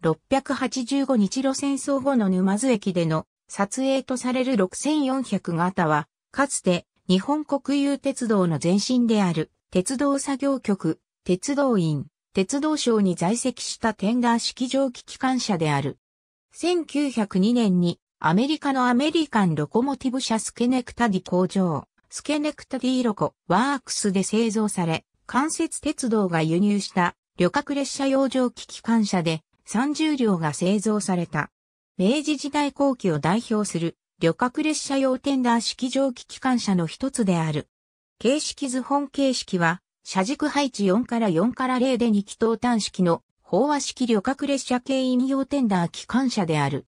685日露戦争後の沼津駅での撮影とされる6400型は、かつて日本国有鉄道の前身である鉄道作業局、鉄道院、鉄道省に在籍したテンダー式蒸気機関車である。1902年にアメリカのアメリカンロコモティブ社スケネクタディ工場、スケネクタディロコワークスで製造され、関節鉄道が輸入した旅客列車用蒸気機関車で30両が製造された。明治時代後期を代表する旅客列車用テンダー式蒸気機関車の一つである。形式図本形式は、車軸配置4から4から0で2気筒端式の飽和式旅客列車系引用テンダー機関車である。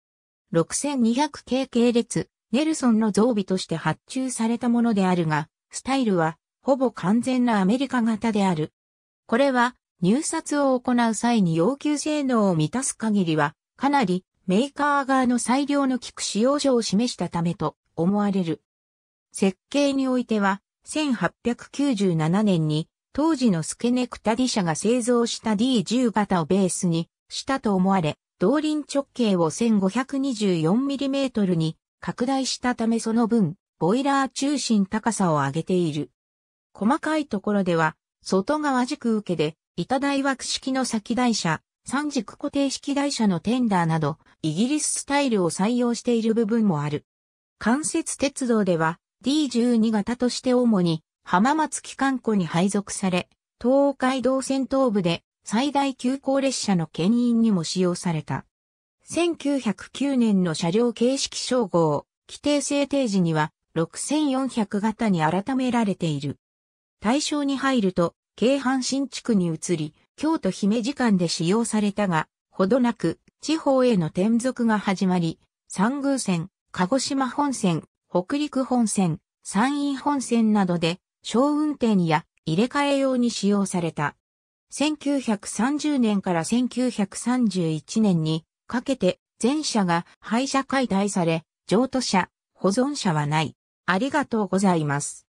6200系系列、ネルソンの増備として発注されたものであるが、スタイルは、ほぼ完全なアメリカ型である。これは、入札を行う際に要求性能を満たす限りは、かなりメーカー側の裁量の効く使用上を示したためと思われる。設計においては、1897年に当時のスケネクタディ社が製造した D10 型をベースにしたと思われ、動輪直径を 1524mm に拡大したためその分、ボイラー中心高さを上げている。細かいところでは、外側軸受けで板台枠式の先台車、三軸固定式台車のテンダーなど、イギリススタイルを採用している部分もある。関節鉄道では D12 型として主に浜松機関庫に配属され、東海道線東部で最大急行列車の牽引にも使用された。1909年の車両形式称号、規定制定時には6400型に改められている。対象に入ると、京阪新地区に移り、京都姫路間で使用されたが、ほどなく地方への転属が始まり、三宮線、鹿児島本線、北陸本線、山陰本線などで、小運転や入れ替え用に使用された。1930年から1931年にかけて全車が廃車解体され、譲渡車、保存車はない。ありがとうございます。